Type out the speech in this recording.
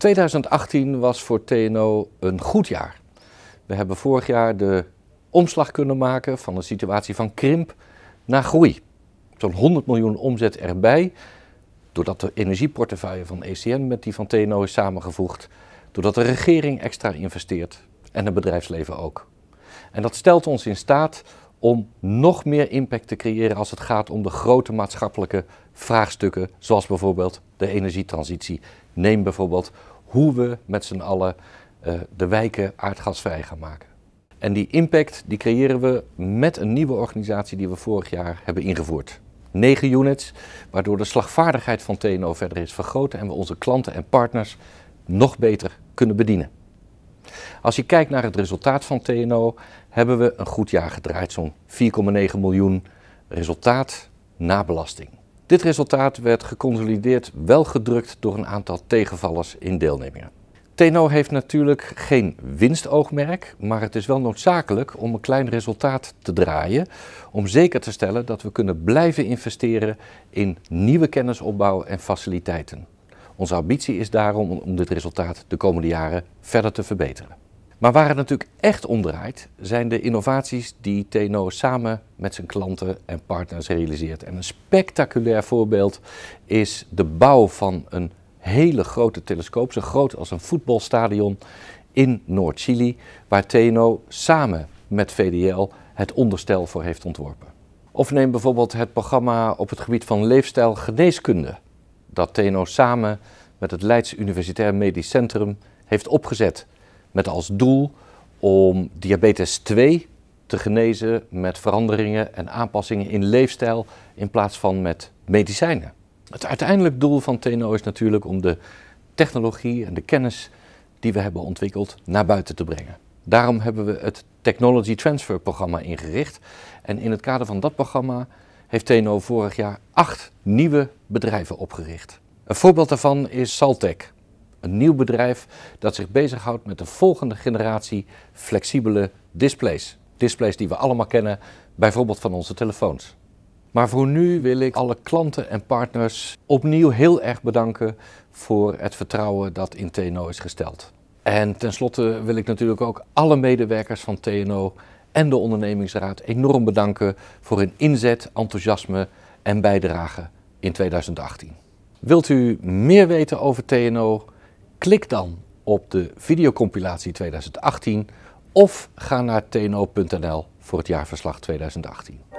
2018 was voor TNO een goed jaar. We hebben vorig jaar de omslag kunnen maken van een situatie van krimp naar groei. Zo'n 100 miljoen omzet erbij, doordat de energieportefeuille van ECM met die van TNO is samengevoegd, doordat de regering extra investeert en het bedrijfsleven ook. En dat stelt ons in staat om nog meer impact te creëren als het gaat om de grote maatschappelijke vraagstukken, zoals bijvoorbeeld de energietransitie. Neem bijvoorbeeld hoe we met z'n allen eh, de wijken aardgasvrij gaan maken. En die impact die creëren we met een nieuwe organisatie die we vorig jaar hebben ingevoerd. 9 units, waardoor de slagvaardigheid van TNO verder is vergroot en we onze klanten en partners nog beter kunnen bedienen. Als je kijkt naar het resultaat van TNO, hebben we een goed jaar gedraaid, zo'n 4,9 miljoen resultaat na belasting. Dit resultaat werd geconsolideerd wel gedrukt door een aantal tegenvallers in deelnemingen. TNO heeft natuurlijk geen winstoogmerk, maar het is wel noodzakelijk om een klein resultaat te draaien. Om zeker te stellen dat we kunnen blijven investeren in nieuwe kennisopbouw en faciliteiten. Onze ambitie is daarom om dit resultaat de komende jaren verder te verbeteren. Maar waar het natuurlijk echt om draait, zijn de innovaties die TNO samen met zijn klanten en partners realiseert. En een spectaculair voorbeeld is de bouw van een hele grote telescoop, zo groot als een voetbalstadion in Noord-Chili, waar TNO samen met VDL het onderstel voor heeft ontworpen. Of neem bijvoorbeeld het programma op het gebied van leefstijl geneeskunde, dat TNO samen met het Leids Universitair Medisch Centrum heeft opgezet met als doel om diabetes 2 te genezen met veranderingen en aanpassingen in leefstijl in plaats van met medicijnen. Het uiteindelijk doel van TNO is natuurlijk om de technologie en de kennis die we hebben ontwikkeld naar buiten te brengen. Daarom hebben we het Technology Transfer programma ingericht. En in het kader van dat programma heeft TNO vorig jaar acht nieuwe bedrijven opgericht. Een voorbeeld daarvan is Saltec. Een nieuw bedrijf dat zich bezighoudt met de volgende generatie flexibele displays. Displays die we allemaal kennen, bijvoorbeeld van onze telefoons. Maar voor nu wil ik alle klanten en partners opnieuw heel erg bedanken voor het vertrouwen dat in TNO is gesteld. En tenslotte wil ik natuurlijk ook alle medewerkers van TNO en de ondernemingsraad enorm bedanken voor hun inzet, enthousiasme en bijdrage in 2018. Wilt u meer weten over TNO? Klik dan op de videocompilatie 2018 of ga naar tno.nl voor het jaarverslag 2018.